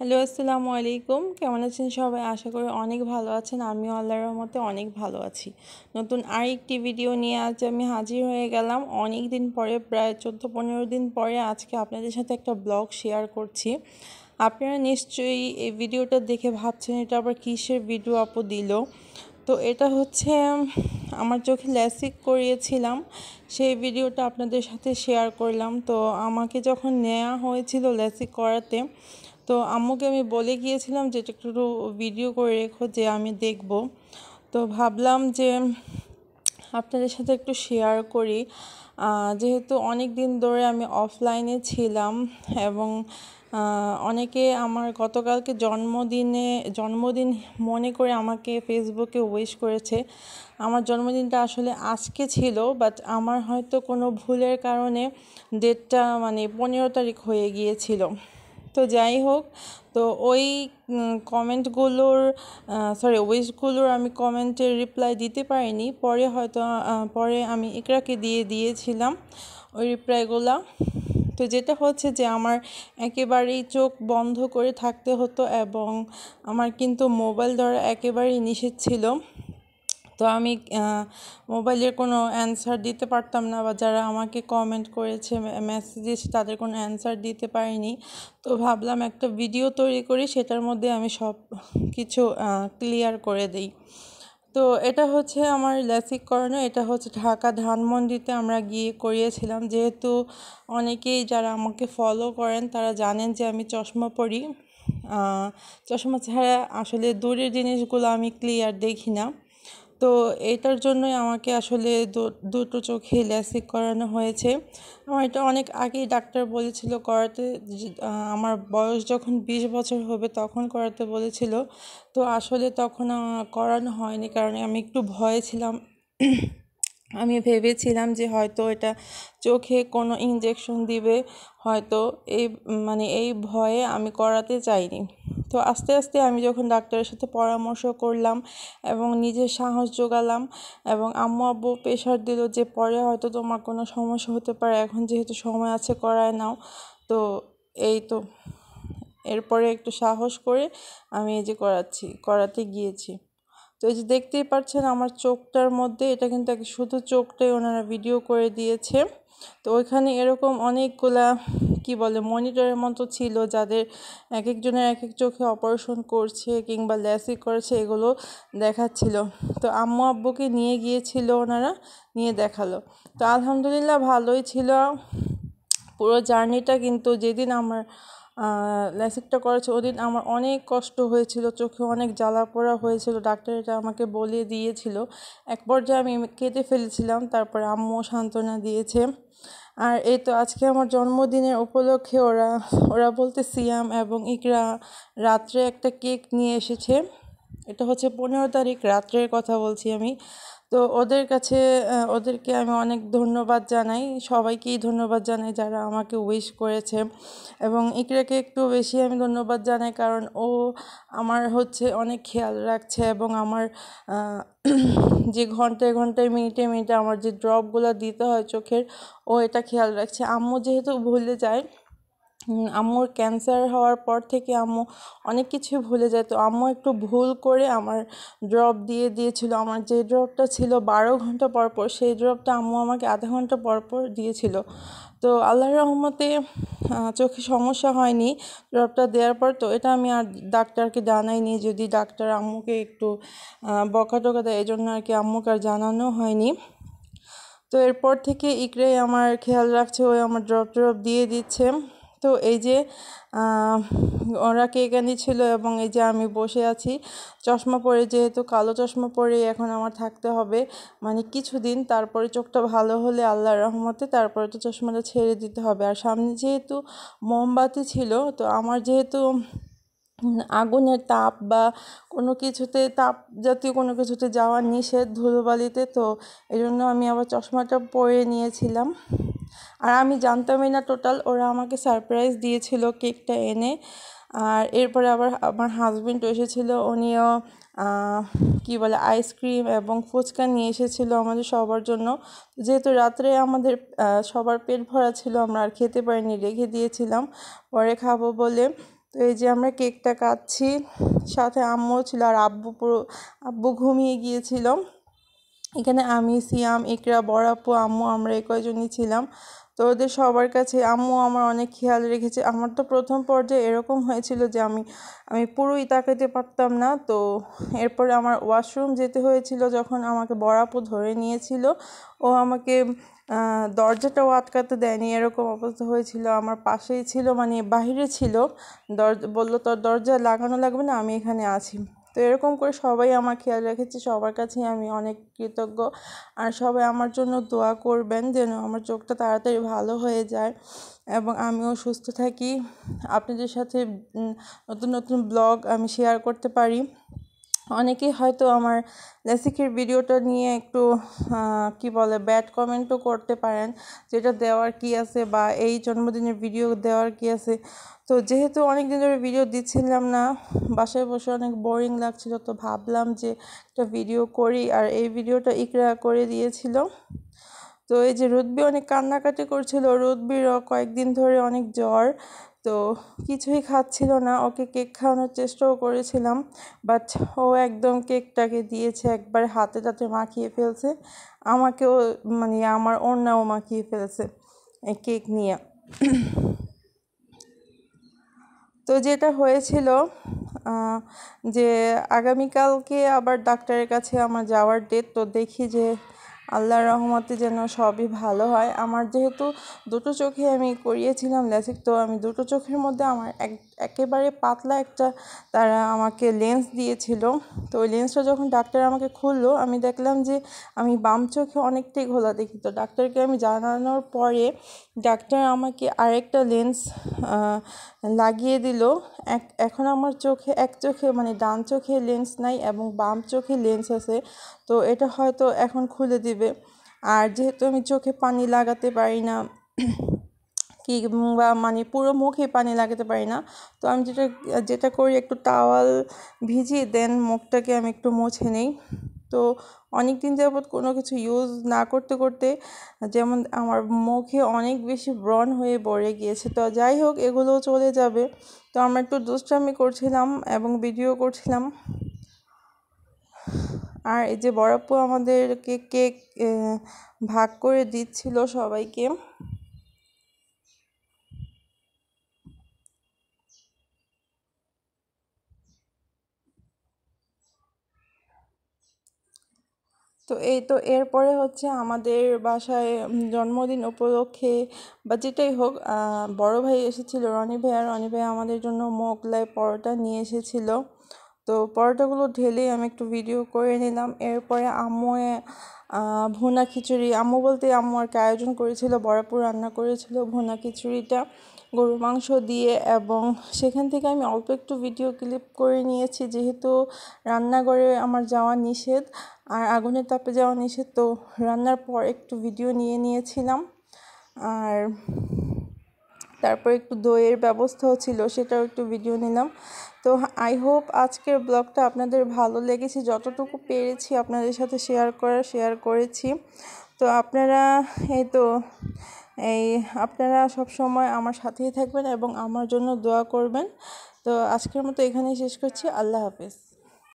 hello আসসালামু আলাইকুম কেমন আছেন সবাই আশা করি অনেক ভালো আছেন আমিও আল্লাহর রহমতে অনেক ভালো আছি নতুন আরেকটি ভিডিও নিয়ে আজ আমি হাজির হয়ে গেলাম অনেক দিন পরে প্রায় চোদ্দো পনেরো দিন পরে আজকে আপনাদের সাথে একটা ব্লগ শেয়ার করছি আপনারা নিশ্চয়ই এই ভিডিওটা দেখে ভাবছেন এটা আবার কিসের ভিডিও আপু দিল তো এটা হচ্ছে আমার চোখে ল্যাসিক করিয়েছিলাম সেই ভিডিওটা আপনাদের সাথে শেয়ার করলাম তো আমাকে যখন নেওয়া হয়েছিল ল্যাসিক করাতে তো আম্মুকে আমি বলে গিয়েছিলাম যে একটু ভিডিও করে রেখো যে আমি দেখব তো ভাবলাম যে আপনাদের সাথে একটু শেয়ার করি যেহেতু অনেক দিন ধরে আমি অফলাইনে ছিলাম এবং অনেকে আমার গতকালকে জন্মদিনে জন্মদিন মনে করে আমাকে ফেসবুকে ওয়েশ করেছে আমার জন্মদিনটা আসলে আজকে ছিল বাট আমার হয়তো কোনো ভুলের কারণে ডেটটা মানে পনেরো তারিখ হয়ে গিয়েছিল তো যাই হোক তো ওই কমেন্টগুলোর সরি ওয়েস্টগুলোর আমি কমেন্টের রিপ্লাই দিতে পারিনি পরে হয়তো পরে আমি একরাকে দিয়ে দিয়েছিলাম ওই রিপ্লাইগুলো তো যেটা হচ্ছে যে আমার একেবারেই চোখ বন্ধ করে থাকতে হতো এবং আমার কিন্তু মোবাইল ধরা একেবারেই নিষেধ ছিল তো আমি মোবাইলের কোনো অ্যান্সার দিতে পারতাম না বা যারা আমাকে কমেন্ট করেছে মেসেজেস তাদের কোনো অ্যান্সার দিতে পারিনি তো ভাবলাম একটা ভিডিও তৈরি করি সেটার মধ্যে আমি সব কিছু ক্লিয়ার করে দিই তো এটা হচ্ছে আমার ল্যাসিক এটা হচ্ছে ঢাকা ধানমন্ডিতে আমরা গিয়ে করিয়েছিলাম যেহেতু অনেকেই যারা আমাকে ফলো করেন তারা জানেন যে আমি চশমা পরি চশমা ছাড়া আসলে দূরের জিনিসগুলো আমি ক্লিয়ার দেখি না তো এটার জন্যই আমাকে আসলে দুটো চোখে ল্যাসিক করানো হয়েছে আমার এটা অনেক আগেই ডাক্তার বলেছিল করাতে আমার বয়স যখন বিশ বছর হবে তখন করাতে বলেছিল তো আসলে তখন করানো হয়নি কারণ আমি একটু ভয়ে ছিলাম আমি ভেবেছিলাম যে হয়তো এটা চোখে কোনো ইঞ্জেকশন দিবে হয়তো এই মানে এই ভয়ে আমি করাতে চাইনি তো আস্তে আস্তে আমি যখন ডাক্তারের সাথে পরামর্শ করলাম এবং নিজের সাহস যোগালাম এবং আম্মু আব্বু প্রেশার দিল যে পরে হয়তো তোমার কোনো সমস্যা হতে পারে এখন যেহেতু সময় আছে করায় নাও তো এই তো এরপরে একটু সাহস করে আমি এই যে করাচ্ছি করাতে গিয়েছি তো এই যে দেখতেই পাচ্ছেন আমার চোখটার মধ্যে এটা কিন্তু শুধু চোখটাই ওনারা ভিডিও করে দিয়েছে তো ওইখানে এরকম অনেকগুলা কি বলে মনিটরের মতো ছিল যাদের এক একজনের এক এক চোখে অপারেশন করছে কিংবা ল্যাসিক করেছে এগুলো দেখাচ্ছিল তো আম্মু আব্বুকে নিয়ে গিয়েছিল ওনারা নিয়ে দেখালো তো আলহামদুলিল্লাহ ভালোই ছিল পুরো জার্নিটা কিন্তু যেদিন আমার ল্যাসিকটা করেছে ওদিন আমার অনেক কষ্ট হয়েছিল চোখে অনেক জ্বালা পোড়া হয়েছিল ডাক্তার এটা আমাকে বলে দিয়েছিল এক পর্যায়ে আমি কেটে ফেলেছিলাম তারপরে আম্মু সান্ত্বনা দিয়েছে আর এই তো আজকে আমার জন্মদিনের উপলক্ষে ওরা ওরা বলতে সিয়াম এবং ইকরা রাত্রে একটা কেক নিয়ে এসেছে এটা হচ্ছে পনেরো তারিখ রাত্রের কথা বলছি আমি তো ওদের কাছে ওদেরকে আমি অনেক ধন্যবাদ জানাই সবাইকেই ধন্যবাদ জানাই যারা আমাকে উইশ করেছে এবং ইকরাকে একটু বেশি আমি ধন্যবাদ জানাই কারণ ও আমার হচ্ছে অনেক খেয়াল রাখছে এবং আমার যে ঘন্টায় ঘন্টায় মিনিটে মিনিটে আমার যে ড্রপগুলো দিতে হয় চোখের ও এটা খেয়াল রাখছে আম্মু যেহেতু ভুলে যায় আম্মুর ক্যান্সার হওয়ার পর থেকে আম্মু অনেক কিছু ভুলে যায় তো আম্মু একটু ভুল করে আমার ড্রপ দিয়ে দিয়েছিল আমার যে ড্রপটা ছিল বারো ঘন্টা পরপর সেই ড্রপটা আম্মু আমাকে আধা ঘন্টা পরপর দিয়েছিল তো আল্লাহর রহমতে চোখে সমস্যা হয়নি ড্রপটা দেওয়ার পর তো এটা আমি আর ডাক্তারকে জানাইনি যদি ডাক্তার আম্মুকে একটু বকা টকা দেয় এই জন্য আর কি আম্মুকে আর জানানো হয়নি তো এরপর থেকে ইকরাই আমার খেয়াল রাখছে ওই আমার ড্রপ ড্রপ দিয়ে দিচ্ছে তো এই যে ওরা কেকানি ছিল এবং এই যে আমি বসে আছি চশমা পরে যেহেতু কালো চশমা পরে এখন আমার থাকতে হবে মানে কিছুদিন তারপরে চোখটা ভালো হলে আল্লাহ রহমতে তারপরে তো চশমাটা ছেড়ে দিতে হবে আর সামনে যেহেতু মোমবাতি ছিল তো আমার যেহেতু আগুনের তাপ বা কোনো কিছুতে তাপ জাতীয় কোনো কিছুতে যাওয়া নিষেধ ধুলোবালিতে তো এই জন্য আমি আবার চশমাটা পরে নিয়েছিলাম আর আমি জানতামই না টোটাল ওরা আমাকে সারপ্রাইজ দিয়েছিল কেকটা এনে আর এরপরে আবার আমার হাজব্যান্ড এসেছিলো উনিও কি বলে আইসক্রিম এবং ফুচকা নিয়ে এসেছিলো আমাদের সবার জন্য যেহেতু রাত্রে আমাদের সবার পেট ভরা ছিল আমরা আর খেতে পারিনি রেখে দিয়েছিলাম পরে খাবো বলে তো এই যে আমরা কেকটা কাটছি সাথে আম্মুও ছিল আর আব্বু পুরো আব্বু ঘুমিয়ে গিয়েছিলাম এখানে আমি সিয়াম ইকরা বরাপু আম্মু আমরা এ কয়জনই ছিলাম তো ওদের সবার কাছে আম্মু আমার অনেক খেয়াল রেখেছে আমার তো প্রথম পর্যায়ে এরকম হয়েছিল যে আমি আমি পুরোই তাকাতে পারতাম না তো এরপরে আমার ওয়াশরুম যেতে হয়েছিল যখন আমাকে বরাপু ধরে নিয়েছিল ও আমাকে দরজাটাও আটকাতে দেয়নি এরকম অবস্থা হয়েছিল আমার পাশেই ছিল মানে বাহিরে ছিল দর বললো তোর দরজা লাগানো লাগবে না আমি এখানে আছি তো এরকম করে সবাই আমার খেয়াল রেখেছে সবার কাছেই আমি অনেক কৃতজ্ঞ আর সবাই আমার জন্য দোয়া করবেন যেন আমার চোখটা তাড়াতাড়ি ভালো হয়ে যায় এবং আমিও সুস্থ থাকি আপনাদের সাথে নতুন নতুন ব্লগ আমি শেয়ার করতে পারি অনেকেই হয়তো আমার লেসিকের ভিডিওটা নিয়ে একটু কি বলে ব্যাড কমেন্টও করতে পারেন যেটা দেওয়ার কি আছে বা এই জন্মদিনের ভিডিও দেওয়ার কি আছে তো যেহেতু অনেক দিন ধরে ভিডিও দিচ্ছিলাম না বাসায় বসে অনেক বোরিং লাগছিল তো ভাবলাম যে একটা ভিডিও করি আর এই ভিডিওটা ইকরা করে দিয়েছিল তো এই যে রুদবি অনেক কান্নাকাটি করছিল রুদবিরও কয়েকদিন ধরে অনেক জ্বর তো কিছুই খাচ্ছিল না ওকে কেক খাওয়ানোর চেষ্টাও করেছিলাম বাট ও একদম কেকটাকে দিয়েছে একবার হাতে টাতে মাখিয়ে ফেলছে আমাকেও মানে আমার ওড়নাও মাখিয়ে ফেলছে কেক নিয়ে তো যেটা হয়েছিল যে আগামীকালকে আবার ডাক্তারের কাছে আমার যাওয়ার ডেট তো দেখি যে আল্লাহর রহমতে যেন সবই ভালো হয় আমার যেহেতু দুটো চোখে আমি করিয়েছিলাম ল্যাসিক তো আমি দুটো চোখের মধ্যে আমার এক একেবারে পাতলা একটা তারা আমাকে লেন্স দিয়েছিল তো ওই লেন্সটা যখন ডাক্তার আমাকে খুললো আমি দেখলাম যে আমি বাম চোখে অনেকটাই ঘোলা দেখি তো ডাক্তারকে আমি জানানোর পরে ডাক্তার আমাকে আরেকটা লেন্স লাগিয়ে দিল এক এখন আমার চোখে এক চোখে মানে ডান চোখে লেন্স নাই এবং বাম চোখে লেন্স আছে তো এটা হয়তো এখন খুলে দিবে আর যেহেতু আমি চোখে পানি লাগাতে পারি না কিংবা মানে পুরো মুখে পানি লাগাতে পারি না তো আমি যেটা যেটা করি একটু টাওয়াল ভিজিয়ে দেন মুখটাকে আমি একটু মুছে নিই তো অনেক দিন যাবৎ কোনো কিছু ইউজ না করতে করতে যেমন আমার মুখে অনেক বেশি ব্রণ হয়ে পড়ে গিয়েছে তো যাই হোক এগুলো চলে যাবে তো আমরা একটু দুষ্টামি করছিলাম এবং ভিডিও করছিলাম আর এই যে বরাপ্পু আমাদেরকে কেক ভাগ করে দিচ্ছিল সবাইকে তো এই তো এরপরে হচ্ছে আমাদের বাসায় জন্মদিন উপলক্ষে বা যেটাই হোক বড় ভাই এসেছিল রনি ভাই আর রনি ভাই আমাদের জন্য মোগলাই পরোটা নিয়ে এসেছিল তো পরোটাগুলো ঢেলে আমি একটু ভিডিও করে নিলাম এরপরে আম্মু ভুনা খিচুড়ি আম্মু বলতে আম্মু আর কি আয়োজন করেছিল বড়াপুর রান্না করেছিল ভুনা খিচুড়িটা গরু মাংস দিয়ে এবং সেখান থেকে আমি অল্প একটু ভিডিও ক্লিপ করে নিয়েছি যেহেতু রান্নাঘরে আমার যাওয়া নিষেধ আর আগুনের তাপে যাওয়া নিষেধ তো রান্নার পর একটু ভিডিও নিয়ে নিয়েছিলাম আর তারপর একটু দইয়ের ব্যবস্থাও ছিল সেটাও একটু ভিডিও নিলাম তো আই হোপ আজকের ব্লগটা আপনাদের ভালো লেগেছে যতটুকু পেরেছি আপনাদের সাথে শেয়ার করা শেয়ার করেছি তো আপনারা এই তো এই আপনারা সব সময় আমার সাথেই থাকবেন এবং আমার জন্য দোয়া করবেন তো আজকের মতো এখানেই শেষ করছি আল্লাহ হাফেজ